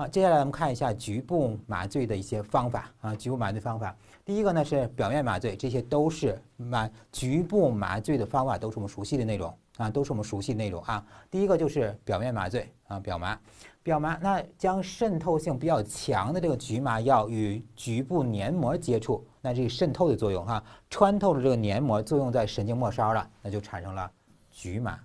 好，接下来我们看一下局部麻醉的一些方法啊，局部麻醉方法。第一个呢是表面麻醉，这些都是麻局部麻醉的方法，都是我们熟悉的内容啊，都是我们熟悉内容啊。第一个就是表面麻醉啊，表麻，表麻，那将渗透性比较强的这个局麻药与局部黏膜接触，那这个渗透的作用哈，穿透了这个黏膜，作用在神经末梢了，那就产生了局麻，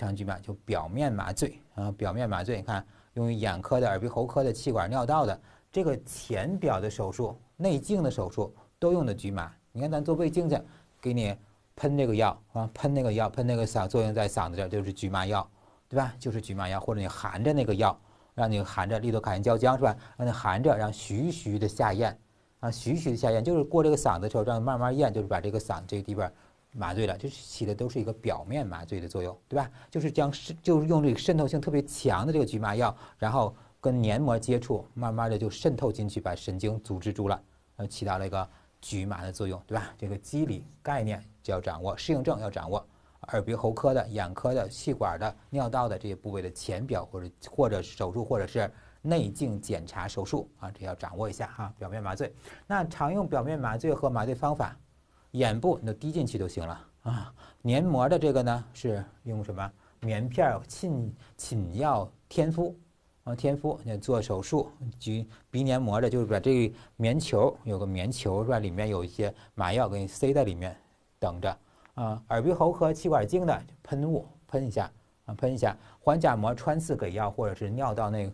样局麻，就表面麻醉啊，表面麻醉，你看。用于眼科的、耳鼻喉科的、气管、尿道的这个浅表的手术、内镜的手术都用的局麻。你看，咱做胃镜去，给你喷这个药啊，喷那个药，喷那个嗓，作用在嗓子这儿就是局麻药，对吧？就是局麻药，或者你含着那个药，让你含着，利多卡因胶浆是吧？让你含着，然后徐徐的下咽啊，徐徐的下咽，就是过这个嗓子的时候，让你慢慢咽，就是把这个嗓这个地方。麻醉了，就是起的都是一个表面麻醉的作用，对吧？就是将渗，就是用这个渗透性特别强的这个局麻药，然后跟黏膜接触，慢慢的就渗透进去，把神经组织住了，呃，起到了一个局麻的作用，对吧？这个机理概念就要掌握，适应症要掌握，耳鼻喉科的、眼科的、气管的、尿道的这些部位的浅表或者或者手术或者是内镜检查手术啊，这要掌握一下哈。表面麻醉，那常用表面麻醉和麻醉方法。眼部，你滴进去就行了啊。黏膜的这个呢，是用什么？棉片浸浸药，天敷啊，天敷。那做手术，及鼻黏膜的，就是把这个棉球，有个棉球，是吧？里面有一些麻药，给你塞在里面，等着啊。耳鼻喉和气管镜的喷雾，喷一下啊，喷一下。环甲膜穿刺给药，或者是尿道内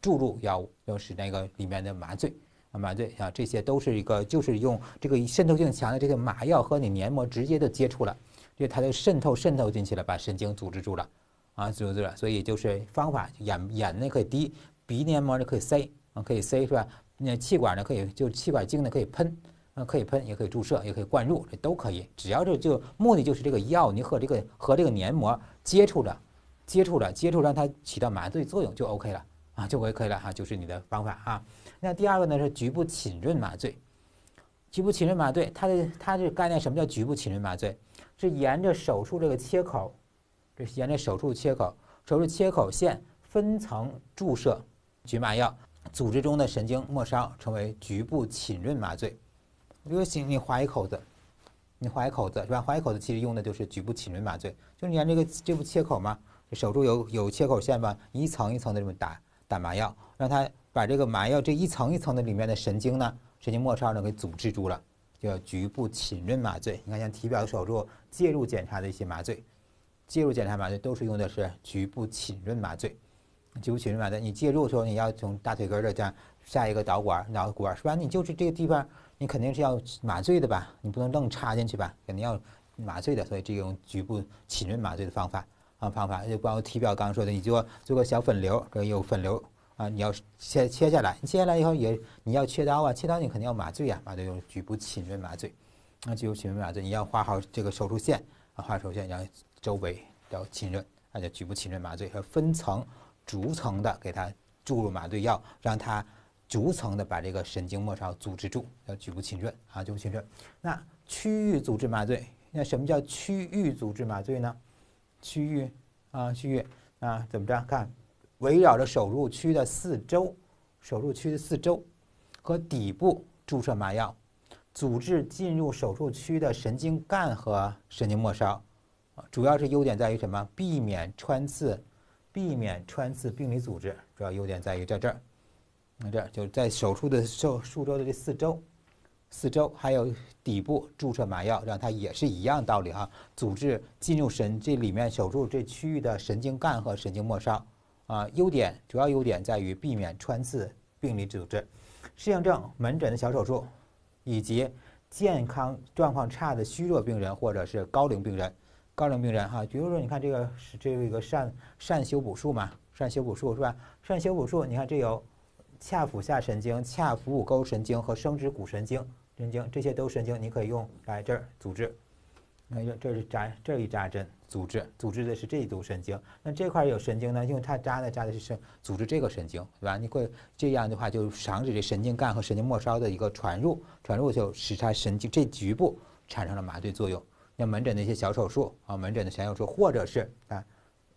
注入药物，就使那个里面的麻醉。麻醉啊，这些都是一个，就是用这个渗透性强的这个麻药和你黏膜直接的接触了，为它就渗透渗透进去了，把神经组织住了，啊，组织住了，所以就是方法，眼眼那可以滴，鼻黏膜呢可以塞，啊可以塞是吧？那气管呢可以就气管镜呢可以喷，啊可以喷，也可以注射，也可以灌入，这都可以，只要是就目的就是这个药你和这个和这个黏膜接触了，接触了接触让它起到麻醉作用就 OK 了啊，就 OK 了哈，就是你的方法啊。那第二个呢是局部浸润麻醉。局部浸润麻醉，它的它个概念，什么叫局部浸润麻醉？是沿着手术这个切口，是沿着手术切口、手术切口线分层注射局麻药，组织中的神经末梢成为局部浸润麻醉。比如行，你划一口子，你划一口子是吧？划一口子其实用的就是局部浸润麻醉，就是你看这个这部切口嘛，手术有有切口线吧，一层一层的这么打打麻药，让它。把这个麻药这一层一层的里面的神经呢，神经末梢呢给阻滞住了，叫局部浸润麻醉。你看像体表的手术、介入检查的一些麻醉，介入检查麻醉都是用的是局部浸润麻醉。局部浸润麻醉，你介入的时候你要从大腿根儿的这样下一个导管、导管是吧？你就是这个地方，你肯定是要麻醉的吧？你不能愣插进去吧？肯定要麻醉的，所以这种局部浸润麻醉的方法啊方法，就包括体表刚刚说的，你就做个小粉流，这有粉流。啊，你要切切下来，切下来以后也你要切刀啊，切刀你肯定要麻醉啊，麻醉用局部浸润麻醉，啊，局部浸润麻醉，你要画好这个手术线，画手术线，然后周围要浸润，那叫局部浸润麻醉，要分层逐层的给它注入麻醉药，让它逐层的把这个神经末梢阻织住，叫局部浸润啊，局部浸润。那区域组织麻醉，那什么叫区域组织麻醉呢？区域啊，区域啊，怎么着看？围绕着手术区的四周，手术区的四周和底部注射麻药，阻滞进入手术区的神经干和神经末梢。主要是优点在于什么？避免穿刺，避免穿刺病理组织。主要优点在于在这儿，那这儿就在手术的手术周的这四周，四周还有底部注射麻药，让它也是一样道理啊，阻滞进入神这里面手术这区域的神经干和神经末梢。啊，优点主要优点在于避免穿刺病理组织，适应症门诊的小手术，以及健康状况差的虚弱病人或者是高龄病人。高龄病人哈，比如说你看这个，这有一个善善修补术嘛，善修补术是吧？善修补术，你看这有髂腹下神经、髂腹股沟神经和生殖骨神经神经，这些都神经，你可以用来这儿组织。那这这是扎，这一扎针，组织组织的是这一组神经，那这块有神经呢，因为它扎的扎的是神组织这个神经，对吧？你会这样的话就防止这神经干和神经末梢的一个传入，传入就使它神经这局部产生了麻醉作用。像门诊的一些小手术啊，门诊的小手术，或者是啊。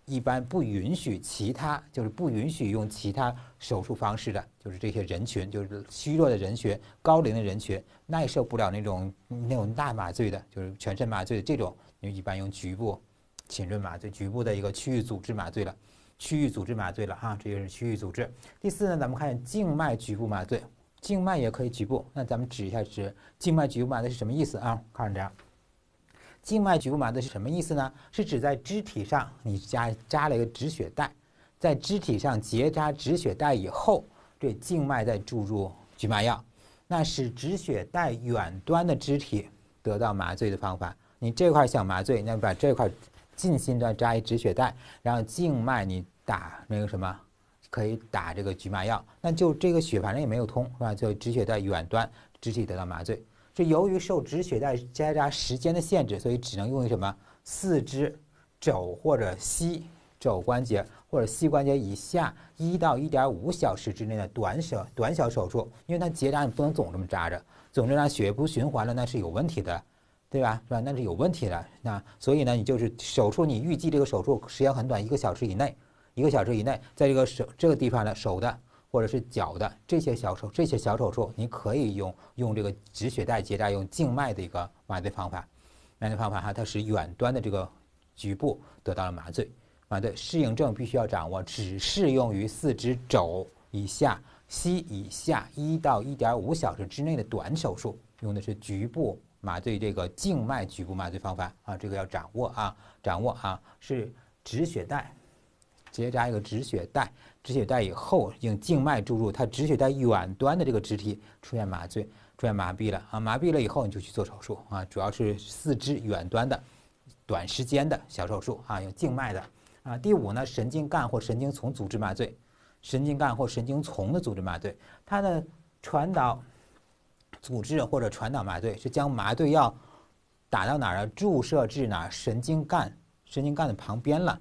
一般不允许其他，就是不允许用其他手术方式的，就是这些人群，就是虚弱的人群、高龄的人群，耐受不了那种那种大麻醉的，就是全身麻醉的这种，就一般用局部浸润麻醉，局部的一个区域组织麻醉了，区域组织麻醉了哈，这就是区域组织。第四呢，咱们看静脉局部麻醉，静脉也可以局部，那咱们指一下是静脉局部麻醉是什么意思啊？看着样。静脉局部麻醉是什么意思呢？是指在肢体上你加扎了一个止血带，在肢体上结扎止血带以后，对静脉再注入局麻药，那使止血带远端的肢体得到麻醉的方法。你这块想麻醉，那把这块近心端扎一止血带，然后静脉你打那个什么，可以打这个局麻药，那就这个血反正也没有通，是吧？就止血带远端肢体得到麻醉。是由于受止血带结扎时间的限制，所以只能用于什么？四肢肘或者膝肘关节或者膝关节以下一到一点五小时之内的短手短小手术。因为它结扎你不能总这么扎着，总这样血液不循环了那是有问题的，对吧？是吧？那是有问题的。那所以呢，你就是手术你预计这个手术时间很短，一个小时以内，一个小时以内，在这个手这个地方呢，手的。或者是脚的这些小手这些小手术，你可以用用这个止血带结扎，用静脉的一个麻醉方法。麻醉方法哈，它使远端的这个局部得到了麻醉麻醉适应症必须要掌握，只适用于四肢肘以下、膝以下一到一点五小时之内的短手术，用的是局部麻醉，这个静脉局部麻醉方法啊，这个要掌握啊，掌握啊，是止血带结扎一个止血带。止血带以后用静脉注入，它止血带远端的这个肢体出现麻醉，出现麻痹了啊！麻痹了以后你就去做手术啊，主要是四肢远端的短时间的小手术啊，用静脉的啊。第五呢，神经干或神经丛组织麻醉，神经干或神经丛的组织麻醉，它的传导组织或者传导麻醉是将麻醉药打到哪儿啊？注射至哪神经干、神经干的旁边了。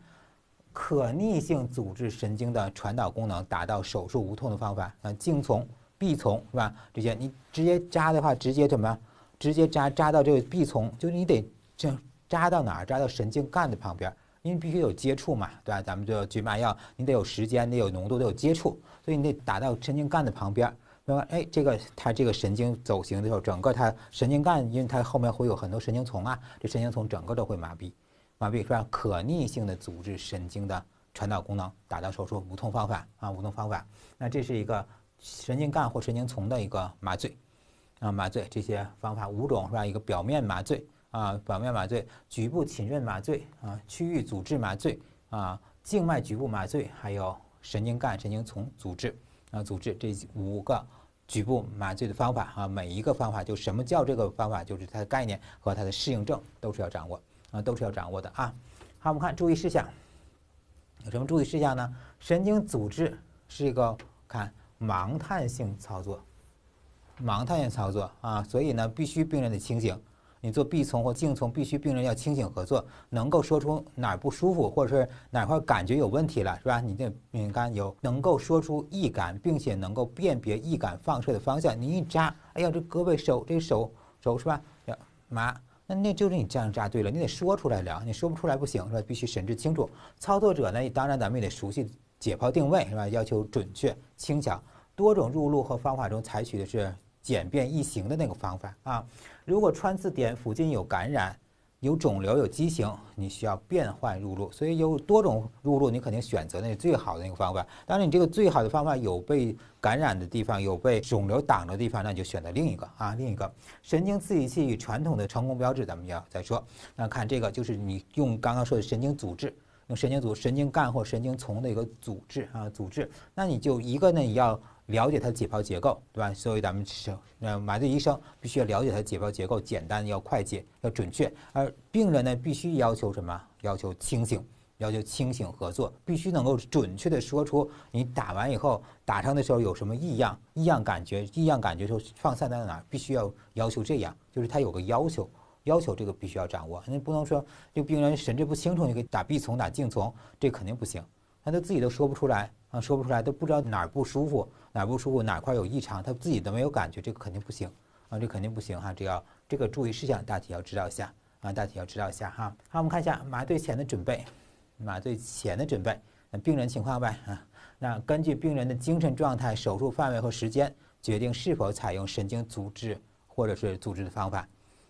可逆性阻滞神经的传导功能，达到手术无痛的方法，啊，颈丛、臂丛是吧？这些你直接扎的话，直接怎么？直接扎扎到这个臂丛，就是你得这扎到哪儿？扎到神经干的旁边，因为必须有接触嘛，对吧？咱们就局麻药，你得有时间，得有浓度，得有接触，所以你得打到神经干的旁边，那么，哎，这个它这个神经走行的时候，整个它神经干，因为它后面会有很多神经丛啊，这神经丛整个都会麻痹。麻痹是吧？可逆性的阻滞神经的传导功能达到手术无痛方法啊，无痛方法。那这是一个神经干或神经丛的一个麻醉啊，麻醉这些方法五种是吧？一个表面麻醉啊，表面麻醉、局部浸润麻醉啊、区域组织麻醉啊、静脉局部麻醉，还有神经干、神经丛组织啊、组织这五个局部麻醉的方法啊，每一个方法就什么叫这个方法，就是它的概念和它的适应症都是要掌握。啊，都是要掌握的啊。好，我们看注意事项，有什么注意事项呢？神经组织是一个看盲探性操作，盲探性操作啊，所以呢，必须病人得清醒。你做臂丛或镜丛，必须病人要清醒合作，能够说出哪儿不舒服，或者是哪块感觉有问题了，是吧？你这敏感有能够说出异感，并且能够辨别异感放射的方向。你一扎，哎呀，这胳膊、手，这手手是吧？要麻。那那就是你这样扎对了，你得说出来量，你说不出来不行是吧？必须审志清楚。操作者呢，当然咱们也得熟悉解剖定位是吧？要求准确、轻巧。多种入路和方法中，采取的是简便易行的那个方法啊。如果穿刺点附近有感染。有肿瘤有畸形，你需要变换入路，所以有多种入路，你肯定选择那最好的那个方法。当然，你这个最好的方法有被感染的地方，有被肿瘤挡的地方，那你就选择另一个啊，另一个神经刺激器与传统的成功标志，咱们要再说。那看这个，就是你用刚刚说的神经阻滞，用神经阻神经干或神经丛的一个阻滞啊，阻滞。那你就一个呢，你要。了解它的解剖结构，对吧？所以咱们是那麻醉医生必须要了解它的解剖结构，简单要快捷要准确。而病人呢，必须要求什么？要求清醒，要求清醒合作，必须能够准确的说出你打完以后打上的时候有什么异样、异样感觉、异样感觉时候放散在哪儿，必须要要求这样，就是他有个要求，要求这个必须要掌握。你不能说这个病人神志不清楚，你给打 B 从打静从，这肯定不行，那他自己都说不出来。啊，说不出来都不知道哪儿不舒服，哪儿不舒服，哪块有异常，他自己都没有感觉，这个肯定不行，啊，这肯定不行哈。只要这个注意事项，大体要知道一下啊，大体要知道一下哈。好，我们看一下麻醉前的准备，麻醉前的准备，病人情况呗啊。那根据病人的精神状态、手术范围和时间，决定是否采用神经阻滞或者是阻滞的方法。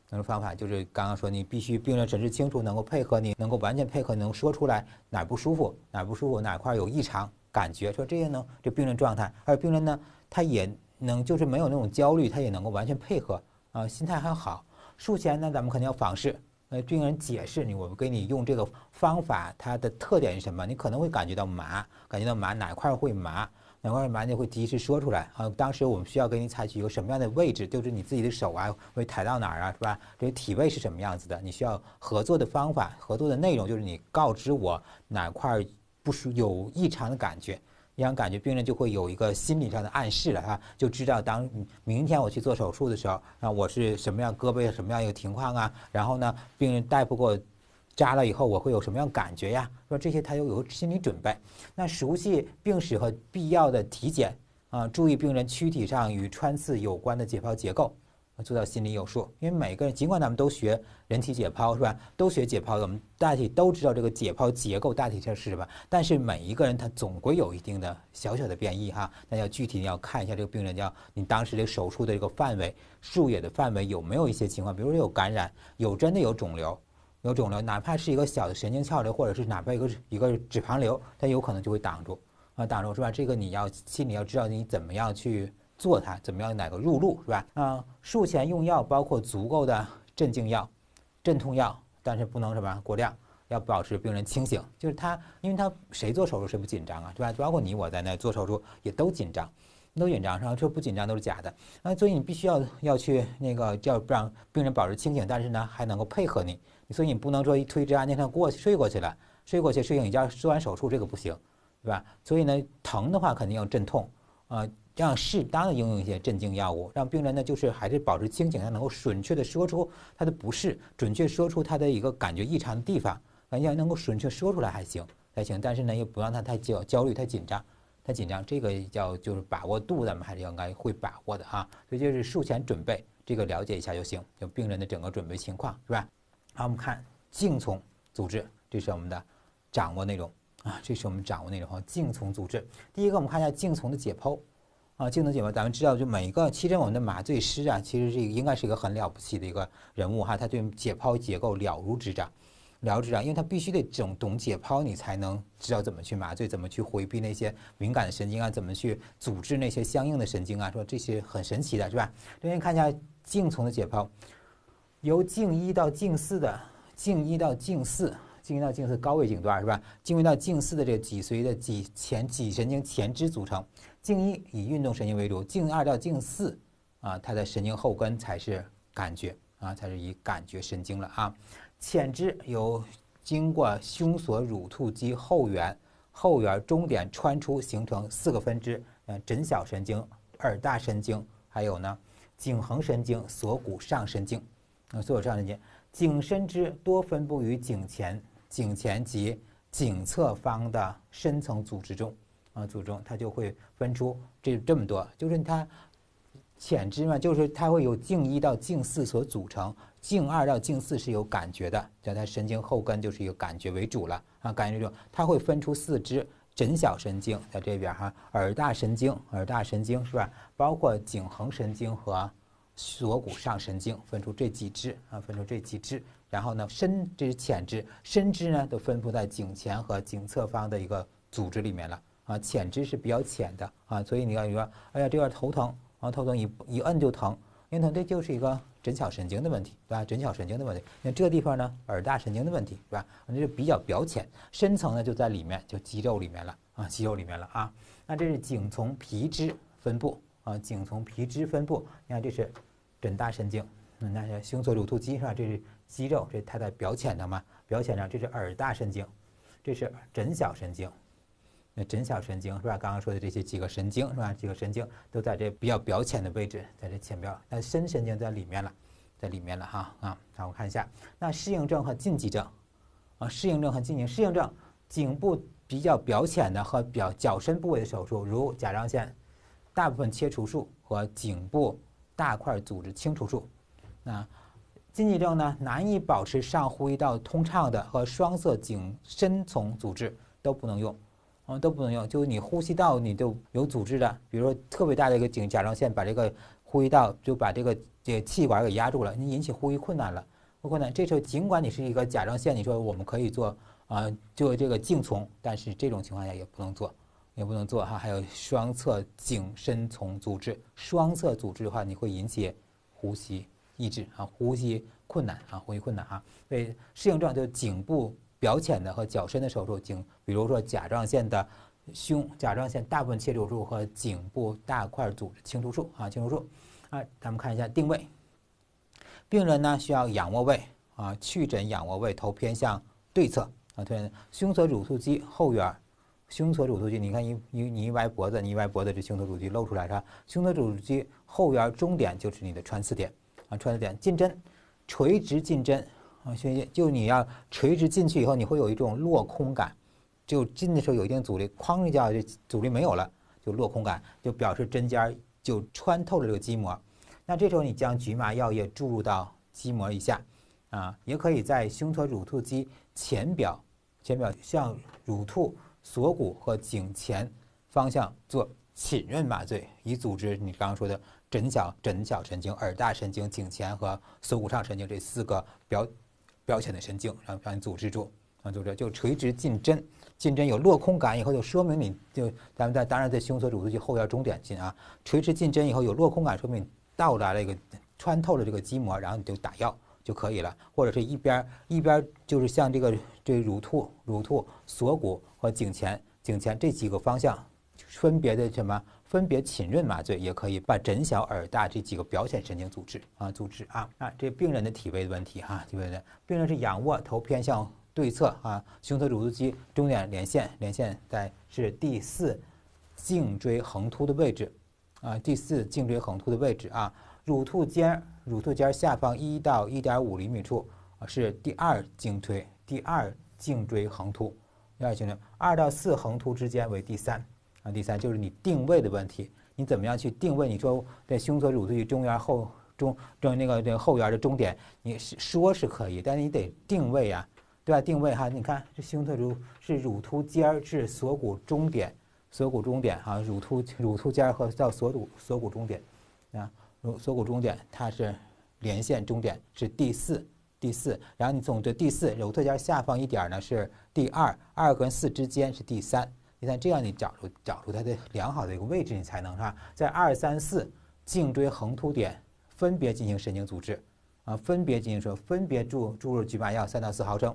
那种方法就是刚刚说，你必须病人神志清楚，能够配合，你能够完全配合，能说出来哪儿不舒服，哪儿不舒服，哪块有异常。感觉说这些呢，这病人状态，而病人呢，他也能就是没有那种焦虑，他也能够完全配合啊，心态很好。术前呢，咱们肯定要访视，那病人解释你，我们给你用这个方法，它的特点是什么？你可能会感觉到麻，感觉到麻哪块会麻，哪块麻你会及时说出来啊。当时我们需要给你采取一个什么样的位置？就是你自己的手啊，会抬到哪儿啊，是吧？这个体位是什么样子的？你需要合作的方法，合作的内容就是你告知我哪块。不舒有异常的感觉，异常感觉病人就会有一个心理上的暗示了啊，就知道当明天我去做手术的时候，啊我是什么样胳膊什么样一个情况啊，然后呢病人大夫给我扎了以后，我会有什么样感觉呀？说这些他又有心理准备。那熟悉病史和必要的体检啊，注意病人躯体上与穿刺有关的解剖结构。做到心里有数，因为每个人，尽管咱们都学人体解剖，是吧？都学解剖的，我们大体都知道这个解剖结构大体上是什么。但是每一个人他总归有一定的小小的变异哈。那要具体要看一下这个病人，叫你当时这个手术的这个范围术野的范围有没有一些情况，比如说有感染，有真的有肿瘤，有肿瘤，哪怕是一个小的神经鞘瘤，或者是哪怕一个一个脂肪瘤，它有可能就会挡住啊，挡住是吧？这个你要心里要知道，你怎么样去。做它怎么样？哪个入路是吧？啊，术前用药包括足够的镇静药、镇痛药，但是不能什么过量，要保持病人清醒。就是他，因为他谁做手术谁不紧张啊，对吧？包括你我在那做手术也都紧张，都紧张是吧？这不紧张都是假的。那所以你必须要要去那个，叫让病人保持清醒，但是呢还能够配合你。所以你不能说推着按键他过去睡过去了，睡过去醒，你一要做完手术这个不行，对吧？所以呢，疼的话肯定要镇痛。啊，让适当的应用一些镇静药物，让病人呢，就是还是保持清醒，他能够准确的说出他的不适，准确说出他的一个感觉异常的地方。啊，要能够准确说出来还行，还行，但是呢，又不让他太焦焦虑、太紧张、太紧张。这个叫就是把握度，咱们还是应该会把握的啊。所以就是术前准备，这个了解一下就行，就病人的整个准备情况，是吧？好，我们看静从组织，这是我们的掌握内容。啊，这是我们掌握内容哈。静从组织，第一个我们看一下静从的解剖，啊，静从解剖，咱们知道就每一个其实我们的麻醉师啊，其实是应该是一个很了不起的一个人物哈，他对解剖结构了如指掌，了如指掌，因为他必须得懂懂解剖，你才能知道怎么去麻醉，怎么去回避那些敏感的神经啊，怎么去组织那些相应的神经啊，说这些很神奇的是吧？首先看一下颈丛的解剖，由颈一到颈四的颈一到颈四。进一到颈四高位颈段是吧？进入到颈四的这个脊髓的脊前脊神经前支组成。颈一以运动神经为主，颈二到颈四啊，它的神经后根才是感觉啊，才是以感觉神经了啊。前肢有经过胸锁乳突肌后缘后缘中点穿出，形成四个分支：呃枕小神经、耳大神经，还有呢颈横神经、锁骨上神经嗯，所有上神经。颈深支多分布于颈前。颈前及颈侧方的深层组织中，啊，组织中它就会分出这这么多，就是它浅支嘛，就是它会有颈一到颈四所组成，颈二到颈四是有感觉的，叫它神经后根就是一个感觉为主了，啊，感觉主，它会分出四肢。枕小神经在这边哈，耳大神经，耳大神经是吧？包括颈横神经和锁骨上神经，分出这几支啊，分出这几支。然后呢，深这是浅支，深支呢都分布在颈前和颈侧方的一个组织里面了啊。浅支是比较浅的啊，所以你要你说，哎呀，这块儿头疼啊，头疼一一摁就疼，因为它这就是一个枕小神经的问题，对吧？枕小神经的问题，那这这地方呢，耳大神经的问题，是吧？那就比较表浅，深层呢就在里面，就肌肉里面了啊，肌肉里面了啊。那这是颈从皮支分布啊，颈从皮支分布，你看这是枕大神经，那是胸锁乳突肌是吧？这是。肌肉这它的表浅的嘛？表浅上，这是耳大神经，这是枕小神经。那枕小神经是吧？刚刚说的这些几个神经是吧？几个神经都在这比较表浅的位置，在这浅表，那深神经在里面了，在里面了哈啊。好，我看一下，那适应症和禁忌症啊。适应症和禁忌适应症，颈部比较表浅的和表较较深部位的手术，如甲状腺大部分切除术和颈部大块组织清除术，那。禁忌症呢，难以保持上呼吸道通畅的和双侧颈深丛组织都不能用，嗯都不能用，就是你呼吸道你就有组织的，比如说特别大的一个颈甲状腺把这个呼吸道就把这个呃气管给压住了，你引起呼吸困难了。我困难，这时候尽管你是一个甲状腺，你说我们可以做啊做这个颈丛，但是这种情况下也不能做，也不能做哈。还有双侧颈深丛组织，双侧组织的话你会引起呼吸。抑制啊，呼吸困难啊，呼吸困难啊。所以适应症就是颈部表浅的和较深的手术，颈，比如说甲状腺的胸甲状腺大部分切除术和颈部大块组织清除术啊，清除术。啊，咱们看一下定位。病人呢需要仰卧位啊，去枕仰卧位，头偏向对侧啊。对，胸锁乳突肌后缘，胸锁乳突肌，你看你你你歪脖子，你一歪脖子，这胸锁乳突肌露出来是吧？胸锁乳突肌后缘中点就是你的穿刺点。啊，穿的点进针，垂直进针啊，就就你要垂直进去以后，你会有一种落空感，就进的时候有一定阻力，哐一下就阻力没有了，就落空感，就表示针尖儿就穿透了这个肌膜。那这时候你将局麻药液注入到肌膜以下，啊，也可以在胸脱乳突肌浅表、浅表向乳突、锁骨和颈前方向做浸润麻醉，以组织你刚刚说的。枕角、枕角神经、耳大神经、颈前和锁骨上神经这四个表表浅的神经，然后让你组织住，啊，组织就垂直进针，进针有落空感以后，就说明你就咱们在当然在胸锁乳突肌后腰中点进啊，垂直进针以后有落空感，说明你到达了一个穿透了这个筋膜，然后你就打药就可以了，或者是一边一边就是像这个这乳突、乳突、锁骨和颈前、颈前这几个方向分别的什么？分别浸润麻醉也可以把枕小耳大这几个表浅神经组织啊组织啊啊这病人的体位的问题哈体位的病人是仰卧头偏向对侧啊胸侧乳突肌中点连线连线在是第四颈椎横突的位置啊第四颈椎横突的位置啊乳突尖乳突尖下方一到一点五厘米处啊是第二颈椎第二颈椎横突第二颈椎二到四横突之间为第三。啊，第三就是你定位的问题，你怎么样去定位？你说在胸侧乳突与中缘后中中那个那个后缘的中点，你说是可以，但是你得定位啊，对吧？定位哈，你看这胸侧乳是乳突尖至锁骨中点，锁骨中点啊，乳突乳突尖和到锁骨锁骨中点，啊，乳锁骨中点它是连线中点是第四第四，然后你总这第四乳突尖下方一点呢是第二，二跟四之间是第三。你看，这样你找出找出它的良好的一个位置，你才能是吧？在二三四颈椎横突点分别进行神经阻滞，啊，分别进行说，分别注注入局麻药三到四毫升，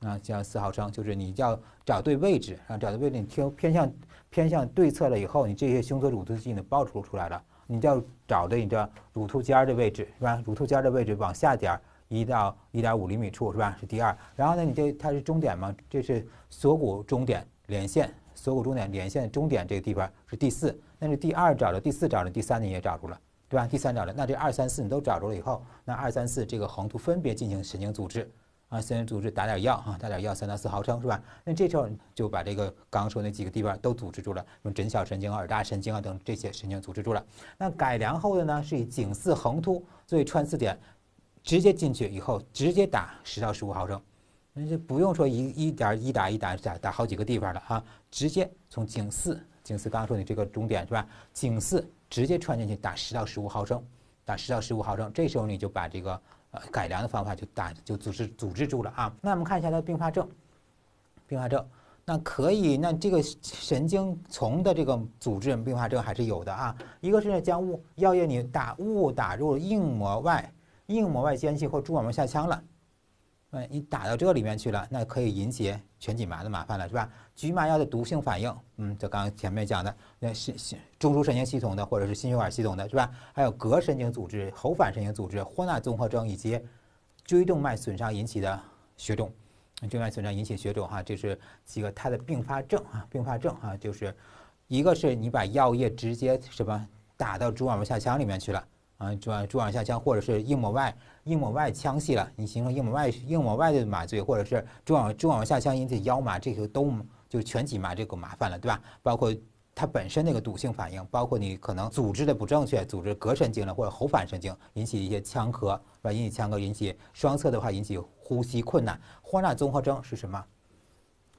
啊，像四毫升就是你要找对位置，啊，找对位置，你听偏向偏向对侧了以后，你这些胸锁乳突肌呢暴露出来了，你就要找的你的乳突尖的位置是吧？乳突尖的位置往下点一到一点五厘米处是吧？是第二，然后呢，你这它是中点嘛？这是锁骨中点连线。锁骨中点连线中点这个地方是第四，那是第二找的，第四找的，第三你也找着了，对吧？第三找的，那这二三四你都找着了以后，那二三四这个横突分别进行神经组织啊，神经组织打点药啊，打点药三到四毫升是吧？那这时候就把这个刚刚说那几个地方都组织住了，用枕小神经耳大神经啊等这些神经组织住了。那改良后的呢，是以颈四横突作为穿刺点，直接进去以后直接打十到十五毫升。那就不用说一一点一打一打打打好几个地方了啊！直接从颈四，颈四刚刚说你这个终点是吧？颈四直接穿进去打十到十五毫升，打十到十五毫升，这时候你就把这个呃改良的方法就打就组织组织住了啊！那我们看一下它的并发症，并发症那可以，那这个神经丛的这个组织并发症还是有的啊！一个是将物药液你打物打入硬膜外、硬膜外间隙或蛛网膜下腔了。那你打到这里面去了，那可以引起全脊麻的麻烦了，是吧？局麻药的毒性反应，嗯，就刚刚前面讲的，那是中枢神经系统的或者是心血管系统的，是吧？还有膈神经组织、喉返神经组织、霍纳综合征以及椎动脉损伤引起的血肿，椎动脉损伤引起血肿，哈，这是几个它的并发症啊，并发症啊，就是一个是你把药液直接什么打到蛛网膜下腔里面去了。啊，蛛网蛛网下腔或者是硬膜外硬膜外腔系了，你形成硬膜外硬膜外的麻醉，或者是蛛网蛛网下腔引起腰麻，这些都就全脊麻这个麻烦了，对吧？包括它本身那个毒性反应，包括你可能组织的不正确，组织膈神经了或者喉返神经，引起一些呛咳，吧？引起呛咳，引起双侧的话引起呼吸困难，霍纳综合征是什么？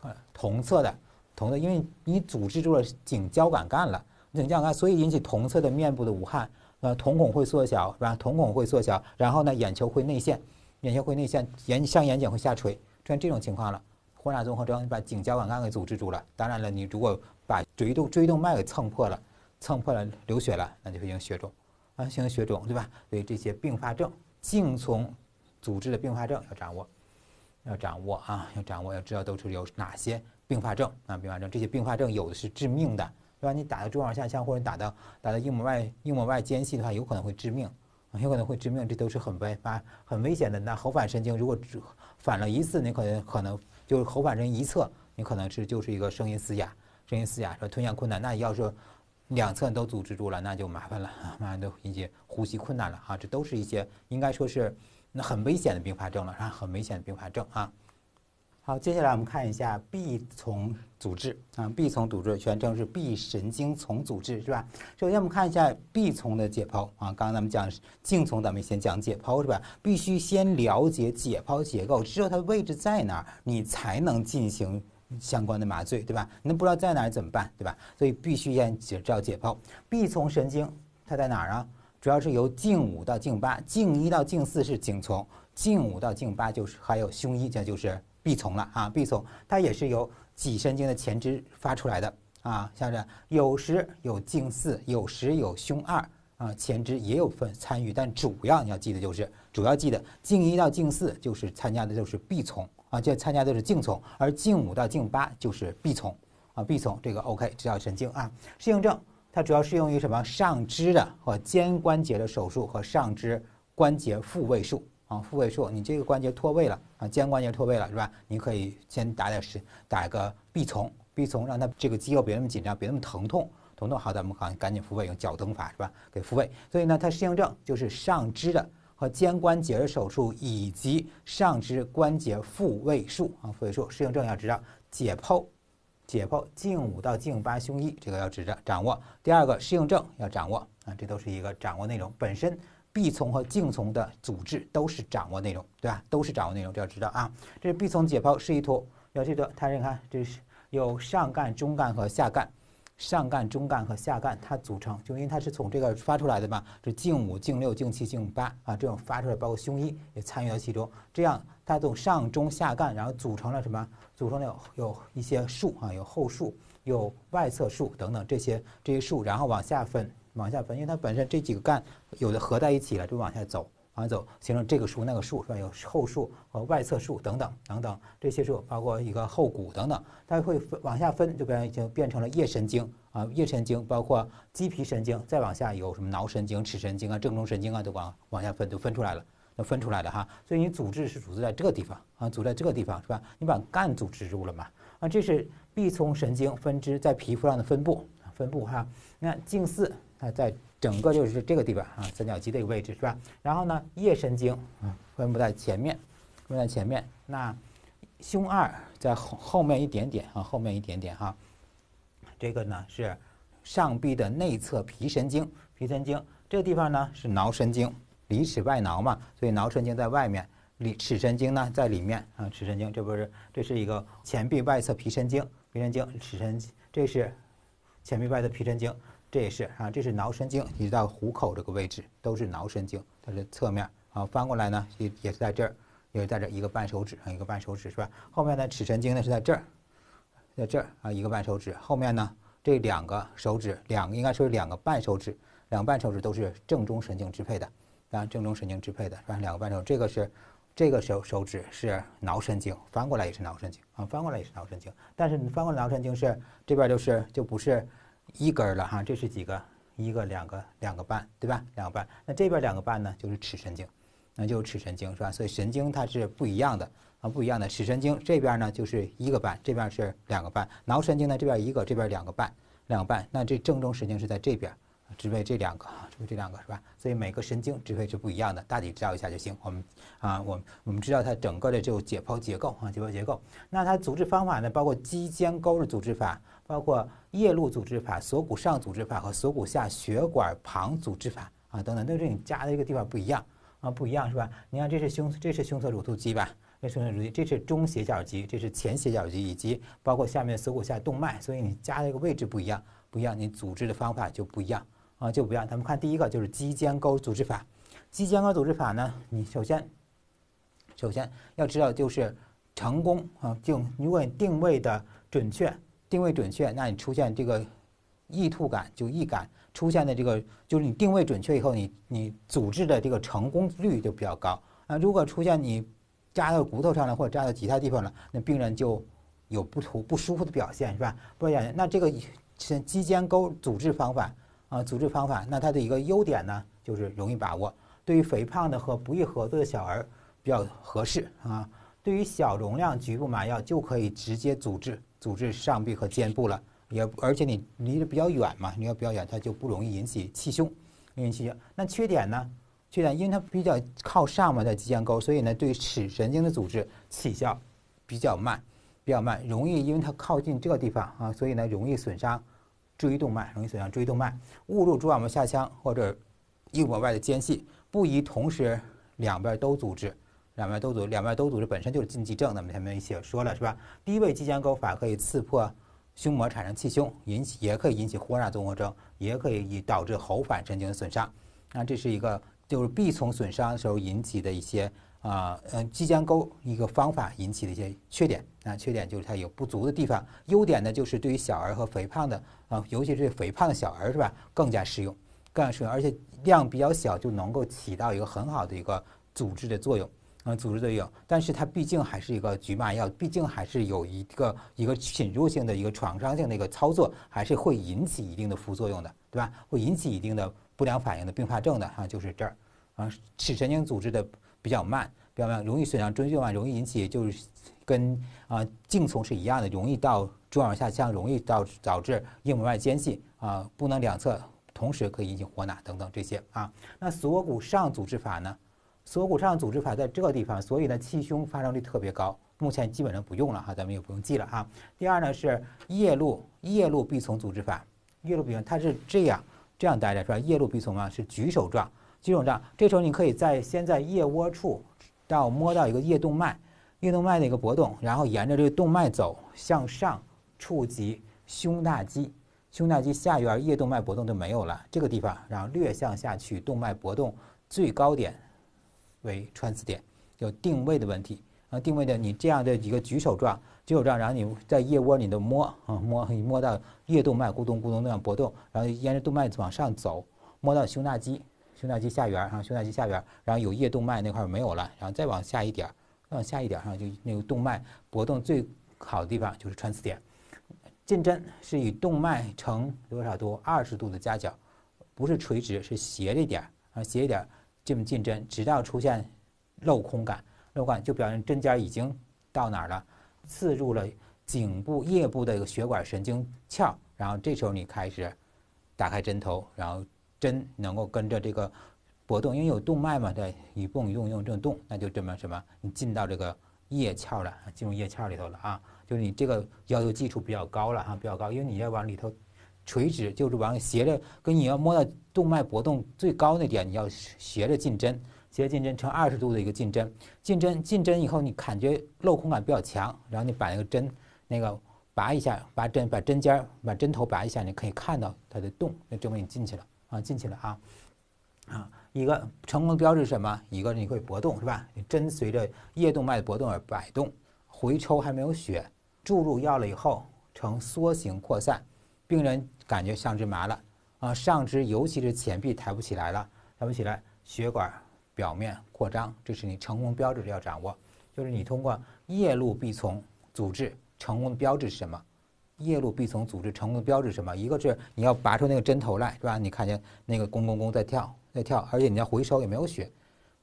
呃，同侧的同的，因为你组织住了颈交感干了，颈交感干，所以引起同侧的面部的无汗。那瞳孔会缩小，是吧？瞳孔会缩小，然后呢，眼球会内陷，眼球会内陷，眼向眼睑会下垂，出现这种情况了。霍纳综合征，你把颈交感干给阻滞住了。当然了，你如果把椎动椎动脉给蹭破了，蹭破了，流血了，那就会形成血肿，啊，形成血肿，对吧？所以这些并发症，颈丛组织的并发症要掌握，要掌握啊，要掌握，要知道都是有哪些并发症啊，并发症。这些并发症有的是致命的。对吧？你打到中耳下腔，或者打到打到硬膜外硬膜外间隙的话，有可能会致命，有可能会致命，这都是很危啊，很危险的。那喉返神经如果反了一次，你可能可能就是喉返神经一侧，你可能是就是一个声音嘶哑，声音嘶哑，说吞咽困难。那要是两侧都阻滞住了，那就麻烦了，麻烦都引起呼吸困难了啊。这都是一些应该说是那很危险的并发症了，是吧？很危险的并发症啊。好，接下来我们看一下臂丛阻滞啊。臂丛阻滞全称是臂神经丛阻滞，是吧？首先我们看一下臂丛的解剖啊。刚刚咱们讲颈丛，咱们先讲解剖是吧？必须先了解解剖结构，知道它的位置在哪儿，你才能进行相关的麻醉，对吧？你不知道在哪儿怎么办，对吧？所以必须验，解照解剖。臂丛神经它在哪儿啊？主要是由颈五到颈八，颈一到颈四是颈丛，颈五到颈八就是还有胸一，这就是。臂丛了啊，臂丛它也是由脊神经的前支发出来的啊，像这有时有颈四，有时有胸二啊，前支也有份参与，但主要你要记得就是主要记得颈一到颈四就是参加的就是臂丛啊，这参加的是颈丛，而颈五到颈八就是臂丛啊，臂丛这个 OK，这叫神经啊。适应症它主要适用于什么？上肢的和肩关节的手术和上肢关节复位术。啊，复位术，你这个关节脱位了啊，肩关节脱位了是吧？你可以先打点是打个臂丛，臂丛让它这个肌肉别那么紧张，别那么疼痛，疼痛。好，咱们好赶紧复位，用脚蹬法是吧？给复位。所以呢，它适应症就是上肢的和肩关节的手术以及上肢关节复位术啊，复位术适应症要知道，解剖，解剖颈五到颈八胸一，这个要指着掌握。第二个适应症要掌握啊，这都是一个掌握内容本身。必丛和静丛的组织都是掌握内容，对吧？都是掌握内容，这要知道啊。这是必丛解剖示意图，要记得它。你看，这是有上干、中干和下干，上干、中干和下干它组成，就因为它是从这个发出来的嘛，是静五、静六、静七、静八啊，这种发出来，包括胸一也参与到其中。这样它从上中下干，然后组成了什么？组成了有有一些数啊，有后数，有外侧数等等这些这些数，然后往下分。往下分，因为它本身这几个干有的合在一起了，就往下走，往下走，形成这个树、那个树，是吧？有后树和外侧树等等等等，这些树包括一个后骨等等，它会分往下分，就变成变成了叶神经啊，叶神经包括鸡皮神经，再往下有什么脑神经、齿神经啊、正中神经啊，都往往下分，都分出来了，那分出来的哈。所以你组织是组织在这个地方啊，组在这个地方是吧？你把干组织住了嘛？啊，这是臂丛神经分支在皮肤上的分布，分布哈。你看，近似。它在整个就是这个地方啊，三角肌这个位置是吧？然后呢，腋神经啊分布在前面，分布在前面。那胸二在后后面一点点啊，后面一点点哈。这个呢是上臂的内侧皮神经，皮神经这个地方呢是桡神经，里尺外桡嘛，所以桡神经在外面，里尺神经呢在里面啊。尺神经，这不是这是一个前臂外侧皮神经，皮神经，尺神经，这是前臂外侧皮神经。这也是啊，这是挠神经，一直到虎口这个位置都是挠神经。它的侧面啊，翻过来呢也也是在这儿，也是在这一个半手指，一个半手指是吧？后面呢，尺神经呢是在这儿，在这儿啊，一个半手指。后面呢，这两个手指，两个应该说两个半手指，两个半手指都是正中神经支配的啊，正中神经支配的是吧？两个半手这个是这个手手指是挠神经，翻过来也是挠神经啊，翻过来也是挠神经。但是你翻过来挠神经是这边就是就不是。一根儿了哈，这是几个？一个、两个、两个半，对吧？两个半。那这边两个半呢，就是尺神经，那就是尺神经，是吧？所以神经它是不一样的啊，不一样的。尺神经这边呢就是一个半，这边是两个半。桡神经呢，这边一个，这边两个半，两个半。那这正中神经是在这边，只为这两个啊，只为这两个是吧？所以每个神经只会是不一样的，大体知道一下就行。我们啊，我我们知道它整个的这种解剖结构啊，解剖结构。那它组织方法呢，包括肌间沟的组织法。包括腋路组织法、锁骨上组织法和锁骨下血管旁组织法啊等等，都是你加的一个地方不一样啊，不一样是吧？你看这是胸这是胸侧乳突肌吧？这胸侧乳突肌，这是中斜角肌，这是前斜角肌，以及包括下面锁骨下动脉，所以你加的一个位置不一样，不一样，你组织的方法就不一样啊，就不一样。咱们看第一个就是肌间沟组织法，肌间沟组织法呢，你首先首先要知道就是成功啊，定如果你定位的准确。定位准确，那你出现这个易吐感就易感出现的这个，就是你定位准确以后，你你组织的这个成功率就比较高啊。如果出现你扎到骨头上了或者扎到其他地方了，那病人就有不图不舒服的表现是吧？不然那这个是肌间沟组织方法啊，组织方法，那它的一个优点呢就是容易把握，对于肥胖的和不易合作的小儿比较合适啊。对于小容量局部麻药就可以直接组织组织上臂和肩部了，也而且你离得比较远嘛，你要比较远，它就不容易引起气胸，引起气胸。那缺点呢？缺点，因为它比较靠上嘛，在肌腱沟，所以呢，对尺神经的组织起效比较慢，比较慢，容易因为它靠近这个地方啊，所以呢，容易损伤椎动脉，容易损伤椎动脉。误入蛛网膜下腔或者硬膜外的间隙，不宜同时两边都组织。两边都堵，两边都堵是本身就是禁忌症。那么前面一起说了是吧？低位肌间沟法可以刺破胸膜产生气胸，引起也可以引起霍纳综合征，也可以导致喉返神经的损伤。那这是一个就是臂丛损伤的时候引起的一些啊嗯肌间沟一个方法引起的一些缺点那缺点就是它有不足的地方，优点呢就是对于小儿和肥胖的啊，尤其是肥胖的小儿是吧，更加适用，更加适用，而且量比较小就能够起到一个很好的一个组织的作用。组织作用，但是它毕竟还是一个局麻药，毕竟还是有一个一个侵入性的一个创伤性的一个操作，还是会引起一定的副作用的，对吧？会引起一定的不良反应的并发症的啊，就是这儿啊，视神经组织的比较慢，比较容易损伤椎动脉，容易引起就是跟啊颈丛是一样的，容易到中管下腔，容易导导致硬膜外间隙啊，不能两侧同时可以引起活纳等等这些啊，那锁骨上组织法呢？锁骨上组织法在这个地方，所以呢，气胸发生率特别高。目前基本上不用了哈，咱们也不用记了哈。第二呢是腋路腋路臂丛组织法，腋路臂丛它是这样这样待着，是吧？腋路臂丛啊是举手状，举手状。这时候你可以在先在腋窝处到摸到一个腋动脉，腋动脉的一个搏动，然后沿着这个动脉走向上，触及胸大肌，胸大肌下缘腋动脉搏动就没有了，这个地方，然后略向下去，动脉搏动最高点。为穿刺点有定位的问题啊，定位的你这样的一个举手状举手状，然后你在腋窝里的摸啊摸，你摸到腋动脉咕咚咕咚那样搏动，然后沿着动脉往上走，摸到胸大肌胸大肌下缘啊，胸大肌下缘，儿，然后有腋动脉那块没有了，然后再往下一点儿，再往下一点儿哈，就那个动脉搏动最好的地方就是穿刺点。进针是以动脉呈多少度？二十度的夹角，不是垂直，是斜一点啊，斜一点。这么进针，直到出现镂空感，镂空感就表明针尖已经到哪儿了，刺入了颈部腋部的一个血管神经鞘，然后这时候你开始打开针头，然后针能够跟着这个搏动，因为有动脉嘛，对，一蹦一蹦一蹦这么动，那就这么什么，你进到这个腋鞘了，进入腋鞘里头了啊，就是你这个要求技术比较高了啊，比较高，因为你要往里头。垂直就是往斜着，跟你要摸到动脉搏动最高那点，你要斜着进针，斜着进针，成二十度的一个进针，进针，进针以后你感觉镂空感比较强，然后你把那个针那个拔一下，拔针，把针尖儿，把针头拔一下，你可以看到它的洞，那证明你进去了啊，进去了啊，啊，一个成功的标志是什么？一个你会搏动是吧？针随着腋动脉的搏动而摆动，回抽还没有血，注入药了以后呈梭形扩散。病人感觉上肢麻了，啊，上肢尤其是前臂抬不起来了，抬不起来，血管表面扩张，这是你成功标志，要掌握。就是你通过液路臂丛组织成功的标志是什么？液路臂丛组织成功的标志是什么？一个是你要拔出那个针头来，是吧？你看见那个弓弓弓在跳，在跳，而且你要回收也没有血，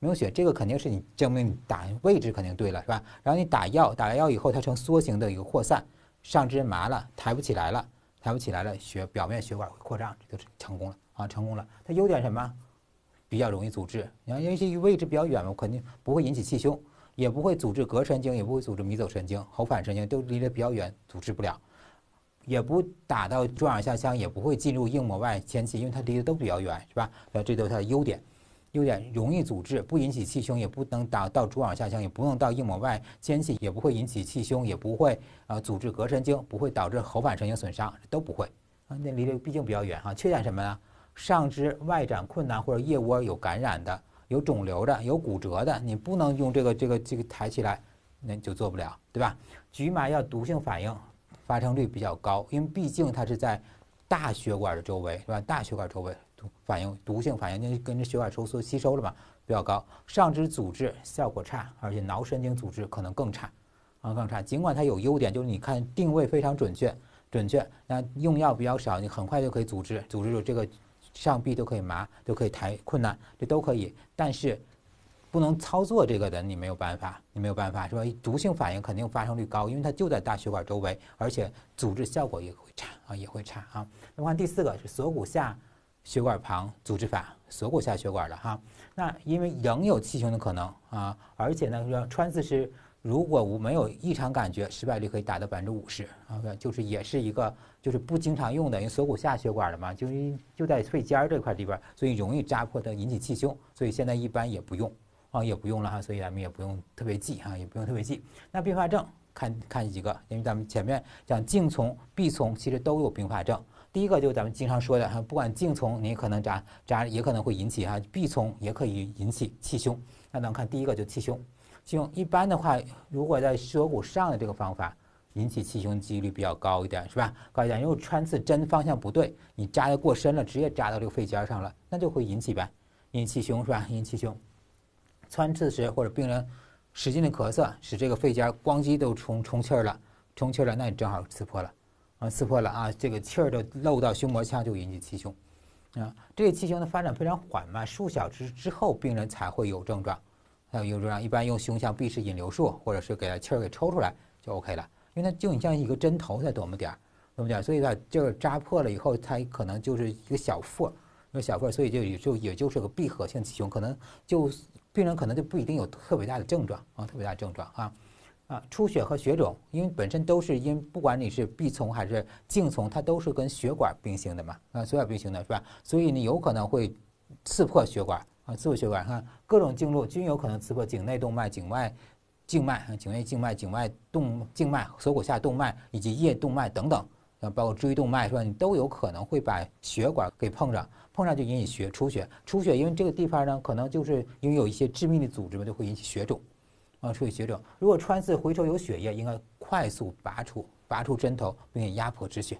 没有血，这个肯定是你证明你打位置肯定对了，是吧？然后你打药，打了药以后它呈梭形的一个扩散，上肢麻了，抬不起来了。抬不起来了，血表面血管会扩张，这就成功了啊！成功了，它优点什么？比较容易阻滞，因为这个位置比较远嘛，肯定不会引起气胸，也不会阻滞膈神经，也不会阻滞迷走神经、喉返神经，都离得比较远，阻滞不了，也不打到中耳下腔，也不会进入硬膜外前期，因为它离得都比较远，是吧？那这都是它的优点。优点容易阻滞，不引起气胸，也不能打到主网下降，也不用到硬膜外间隙，也不会引起气胸，也不会呃阻滞膈神经，不会导致喉返神经损伤，都不会啊。那离得毕竟比较远哈。缺点什么呢？上肢外展困难或者腋窝有感染的、有肿瘤的、有骨折的，你不能用这个这个这个抬起来，那就做不了，对吧？局麻要毒性反应发生率比较高，因为毕竟它是在大血管的周围，是吧？大血管周围。反应毒性反应就跟着血管收缩吸收了嘛，比较高。上肢阻滞效果差，而且脑神经阻滞可能更差，啊更差。尽管它有优点，就是你看定位非常准确，准确，那用药比较少，你很快就可以阻滞，阻滞住这个上臂都可以麻，都可以抬困难，这都可以。但是不能操作这个的你没有办法，你没有办法是吧？毒性反应肯定发生率高，因为它就在大血管周围，而且阻滞效果也会差啊也会差啊。那看第四个是锁骨下。血管旁组织法，锁骨下血管的哈，那因为仍有气胸的可能啊，而且呢说穿刺是如果无没有异常感觉，失败率可以达到百分之五十啊，就是也是一个就是不经常用的，因为锁骨下血管了嘛，就就在肺尖儿这块儿里边，所以容易扎破的引起气胸，所以现在一般也不用啊，也不用了哈，所以咱们也不用特别记哈，也不用特别记。那并发症看看几个，因为咱们前面讲颈丛、臂丛其实都有并发症。第一个就咱们经常说的哈，不管静从，你可能扎扎，也可能会引起哈，闭从也可以引起气胸。那咱们看第一个就气胸，气胸一般的话，如果在锁骨上的这个方法引起气胸几率比较高一点，是吧？高一点，因为穿刺针方向不对，你扎的过深了，直接扎到这个肺尖上了，那就会引起吧，引起气胸是吧？引起气胸，穿刺时或者病人使劲的咳嗽，使这个肺尖、咣叽都充充气儿了，充气了，那你正好刺破了。啊，刺破了啊，这个气儿就漏到胸膜腔，就引起气胸。啊，这个气胸的发展非常缓慢，数小时之后病人才会有症状。还有症状，一般用胸腔闭式引流术，或者是给它气儿给抽出来就 OK 了。因为它就你像一个针头在多么点儿，么点，对？所以它就是扎破了以后，它可能就是一个小缝，一个小缝，所以就也就也就是个闭合性气胸，可能就病人可能就不一定有特别大的症状啊，特别大的症状啊。啊，出血和血肿，因为本身都是因，不管你是臂丛还是颈丛，它都是跟血管并行的嘛，啊，血管并行的是吧？所以你有可能会刺破血管，啊，刺破血管，看各种经络均有可能刺破颈内动脉、颈外静脉、颈内静脉、颈外动静脉、锁骨下动脉以及腋动脉等等，啊，包括椎动脉是吧？你都有可能会把血管给碰上，碰上就引起血出血，出血因为这个地方呢，可能就是因为有一些致命的组织嘛，就会引起血肿。出理血肿，如果穿刺回抽有血液，应该快速拔出拔出针头，并且压迫止血。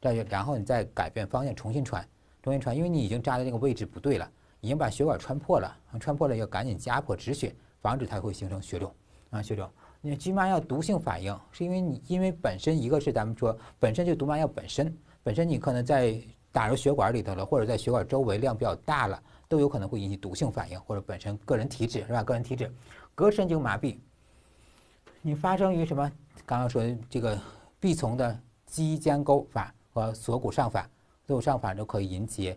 这样，然后你再改变方向重新穿，重新穿，因为你已经扎的那个位置不对了，已经把血管穿破了，穿破了要赶紧加压破止血，防止它会形成血肿啊血肿。那局麻药毒性反应是因为你，因为本身一个是咱们说本身就毒麻药本身，本身你可能在打入血管里头了，或者在血管周围量比较大了，都有可能会引起毒性反应，或者本身个人体质是吧？个人体质。膈神经麻痹，你发生于什么？刚刚说这个臂丛的肌间沟法和锁骨上法，锁骨上法都可以引起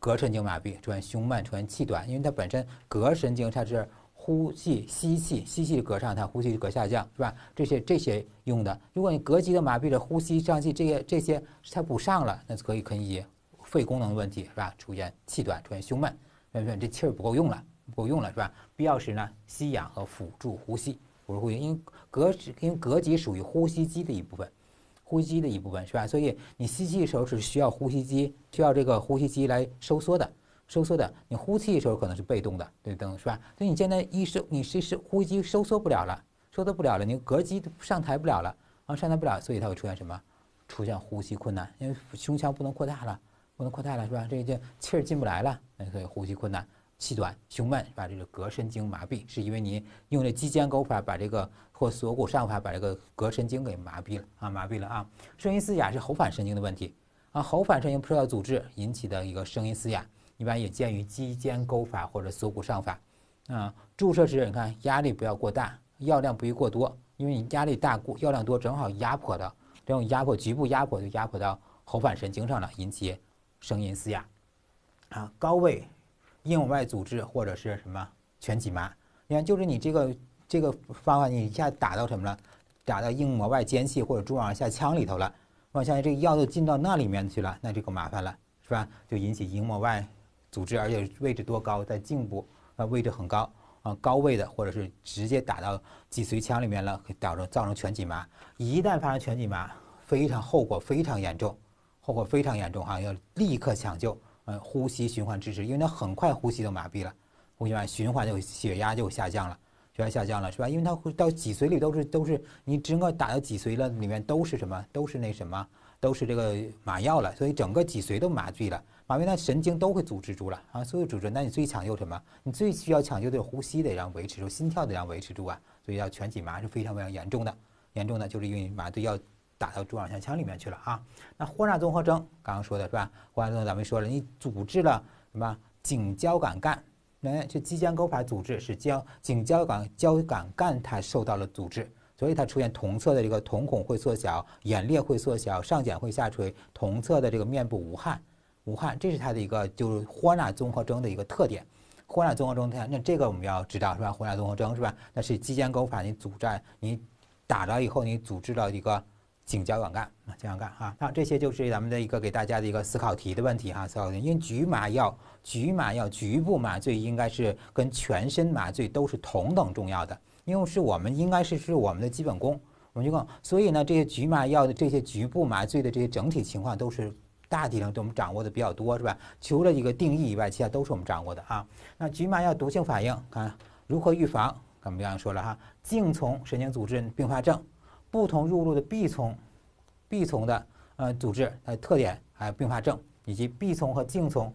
膈神经麻痹，出现胸闷，出现气短，因为它本身膈神经它是呼气、吸气吸气膈上，它呼气膈下降，是吧？这些这些用的，如果你膈肌的麻痹了，呼吸上气这些这些它不上了，那可以可以肺功能问题是吧？出现气短，出现胸闷，说为这气不够用了。够用了是吧？必要时呢，吸氧和辅助呼吸，辅助呼吸，因为膈因为膈肌属于呼吸机的一部分，呼吸机的一部分是吧？所以你吸气的时候是需要呼吸机，需要这个呼吸机来收缩的，收缩的。你呼气的时候可能是被动的，对等是吧？所以你现在一收，你是是呼吸机收缩不了了，收缩不了了，你膈肌上抬不了了，啊，上抬不了，所以它会出现什么？出现呼吸困难，因为胸腔不能扩大了，不能扩大了是吧？这气儿进不来了，那所以呼吸困难。气短、胸闷，把这个膈神经麻痹，是因为您用这肌间沟法把这个或锁骨上法把这个膈神经给麻痹了啊，麻痹了啊。声音嘶哑是喉返神经的问题啊，喉返神经受到阻滞引起的一个声音嘶哑，一般也见于肌间沟法或者锁骨上法啊。注射时你看压力不要过大，药量不宜过多，因为你压力大、过药量多，正好压迫的这种压迫局部压迫就压迫到喉返神经上了，引起声音嘶哑啊。高位。硬膜外组织或者是什么全脊麻？你看，就是你这个这个方法，你一下打到什么了？打到硬膜外间隙或者蛛网下腔里头了，往下这个药就进到那里面去了，那就个麻烦了，是吧？就引起硬膜外组织，而且位置多高，在颈部啊位置很高啊高位的，或者是直接打到脊髓腔里面了，导致造成全脊麻。一旦发生全脊麻，非常后果非常严重，后果非常严重啊，要立刻抢救。呼吸循环支持，因为它很快呼吸就麻痹了，呼吸完循环就血压就下降了，血压下降了是吧？因为它会到脊髓里都是都是，你整个打到脊髓了，里面都是什么？都是那什么？都是这个麻药了，所以整个脊髓都麻醉了，麻痹那神经都会阻滞住了啊，所有阻滞。那你最抢救什么？你最需要抢救的是呼吸得让维持住心跳得让维持住啊。所以要全脊麻是非常非常严重的，严重的就是因为麻醉药。打到蛛网膜腔里面去了啊！那霍纳综合征刚刚说的是吧？霍纳综合征咱们说了，你阻滞了什么颈交感干？那这肌间沟法阻滞，使交颈交感交感干它受到了阻滞，所以它出现同侧的这个瞳孔会缩小，眼裂会缩小，上睑会下垂，同侧的这个面部无汗，无汗，这是它的一个就是霍纳综合征的一个特点。霍纳综合征，那那这个我们要知道是吧？霍纳综合征是吧？那是肌间沟法，你阻在你打了以后，你阻滞了一个。颈交感干啊，交感干啊，那这些就是咱们的一个给大家的一个思考题的问题哈，思考题，因为局麻药、局麻药、局部麻醉应该是跟全身麻醉都是同等重要的，因为是我们应该是是我们的基本功，我们就所以呢，这些局麻药的这些局部麻醉的这些整体情况都是大体上都我们掌握的比较多是吧？除了一个定义以外，其他都是我们掌握的啊。那局麻药毒性反应，看如何预防，刚我们刚刚说了哈，静从神经组织并发症。不同入路的臂丛，臂丛的呃组织、它的特点、还有并发症，以及臂丛和颈丛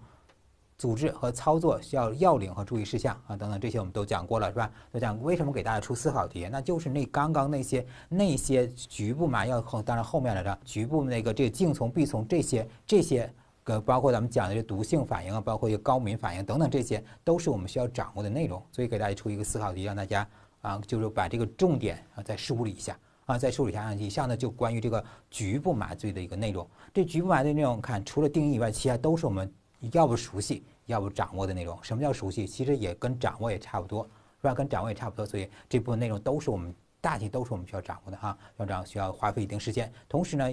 组织和操作需要要领和注意事项啊等等这些我们都讲过了是吧？都讲为什么给大家出思考题，那就是那刚刚那些那些局部麻药后当然后面来着，局部那个这个颈丛、臂丛这些这些个包括咱们讲的这毒性反应啊，包括一个高敏反应等等这些都是我们需要掌握的内容，所以给大家出一个思考题，让大家啊就是把这个重点啊再梳理一下。啊，在梳理一下，以上呢就关于这个局部麻醉的一个内容。这局部麻醉内容，看除了定义以外，其他都是我们要不熟悉，要不掌握的内容。什么叫熟悉？其实也跟掌握也差不多，是吧？跟掌握也差不多，所以这部分内容都是我们大体都是我们需要掌握的啊。要掌需要花费一定时间，同时呢，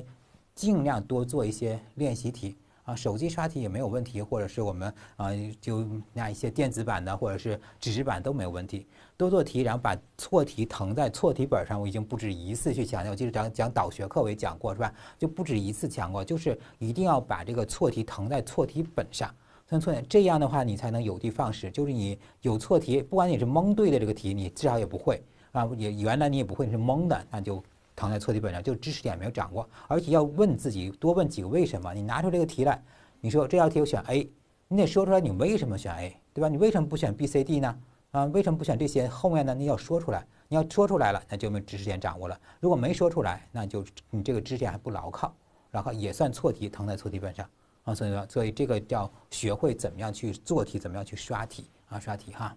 尽量多做一些练习题。啊，手机刷题也没有问题，或者是我们啊，就那一些电子版的，或者是纸质版都没有问题。多做题，然后把错题誊在错题本上。我已经不止一次去强调，我记得讲讲导学课我也讲过，是吧？就不止一次讲过，就是一定要把这个错题誊在错题本上。誊错这样的话你才能有的放矢。就是你有错题，不管你是蒙对的这个题，你至少也不会啊。也原来你也不会你是蒙的，那就。躺在错题本上，就知识点没有掌握，而且要问自己多问几个为什么。你拿出这个题来，你说这道题我选 A，你得说出来你为什么选 A，对吧？你为什么不选 B、C、D 呢？啊，为什么不选这些？后面呢你要说出来，你要说出来了，那就没知识点掌握了。如果没说出来，那就你这个知识点还不牢靠，然后也算错题，躺在错题本上啊。所以说，所以这个要学会怎么样去做题，怎么样去刷题啊，刷题哈。